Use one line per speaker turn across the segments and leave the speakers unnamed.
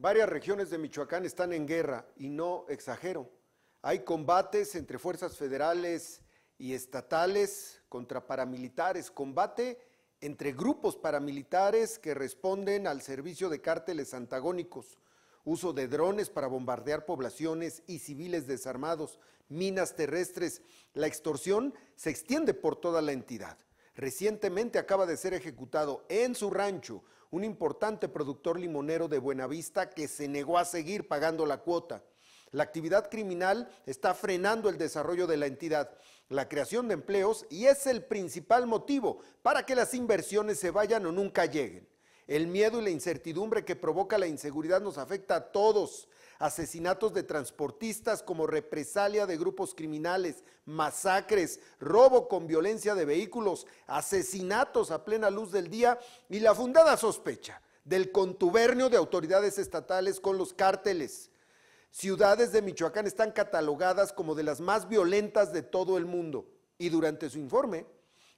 Varias regiones de Michoacán están en guerra y no exagero. Hay combates entre fuerzas federales y estatales contra paramilitares, combate entre grupos paramilitares que responden al servicio de cárteles antagónicos, uso de drones para bombardear poblaciones y civiles desarmados, minas terrestres. La extorsión se extiende por toda la entidad. Recientemente acaba de ser ejecutado en su rancho un importante productor limonero de Buenavista que se negó a seguir pagando la cuota. La actividad criminal está frenando el desarrollo de la entidad, la creación de empleos y es el principal motivo para que las inversiones se vayan o nunca lleguen. El miedo y la incertidumbre que provoca la inseguridad nos afecta a todos. Asesinatos de transportistas como represalia de grupos criminales, masacres, robo con violencia de vehículos, asesinatos a plena luz del día y la fundada sospecha del contubernio de autoridades estatales con los cárteles. Ciudades de Michoacán están catalogadas como de las más violentas de todo el mundo. Y durante su informe,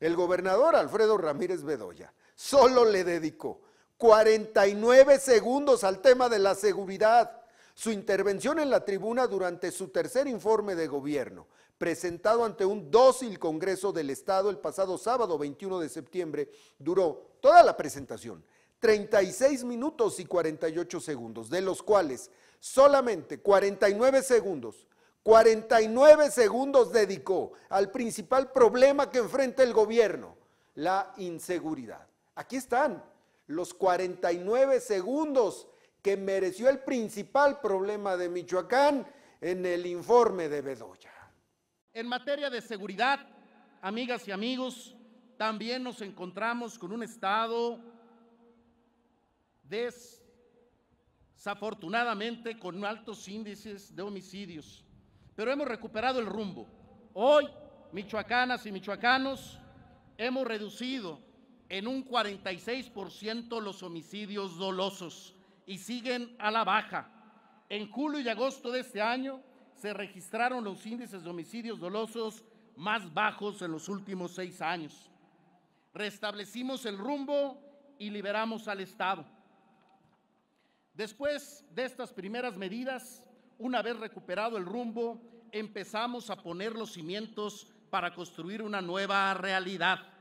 el gobernador Alfredo Ramírez Bedoya solo le dedicó 49 segundos al tema de la seguridad. Su intervención en la tribuna durante su tercer informe de gobierno, presentado ante un dócil Congreso del Estado el pasado sábado 21 de septiembre, duró toda la presentación, 36 minutos y 48 segundos, de los cuales solamente 49 segundos 49 segundos dedicó al principal problema que enfrenta el gobierno, la inseguridad. Aquí están los 49 segundos que mereció el principal problema de Michoacán en el informe de Bedoya.
En materia de seguridad, amigas y amigos, también nos encontramos con un Estado desafortunadamente con altos índices de homicidios, pero hemos recuperado el rumbo. Hoy, michoacanas y michoacanos, hemos reducido en un 46% los homicidios dolosos y siguen a la baja. En julio y agosto de este año se registraron los índices de homicidios dolosos más bajos en los últimos seis años. Restablecimos el rumbo y liberamos al Estado. Después de estas primeras medidas, una vez recuperado el rumbo, empezamos a poner los cimientos para construir una nueva realidad